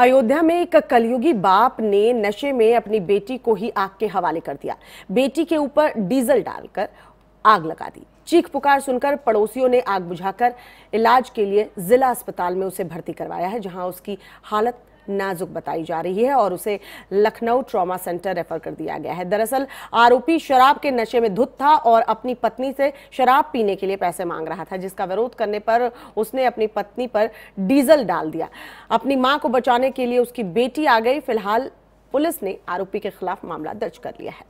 अयोध्या में एक कलयुगी बाप ने नशे में अपनी बेटी को ही आग के हवाले कर दिया बेटी के ऊपर डीजल डालकर आग लगा दी चीख पुकार सुनकर पड़ोसियों ने आग बुझाकर इलाज के लिए जिला अस्पताल में उसे भर्ती करवाया है जहां उसकी हालत नाजुक बताई जा रही है और उसे लखनऊ ट्रॉमा सेंटर रेफर कर दिया गया है दरअसल आरोपी शराब के नशे में धुत था और अपनी पत्नी से शराब पीने के लिए पैसे मांग रहा था जिसका विरोध करने पर उसने अपनी पत्नी पर डीजल डाल दिया अपनी मां को बचाने के लिए उसकी बेटी आ गई फिलहाल पुलिस ने आरोपी के खिलाफ मामला दर्ज कर लिया है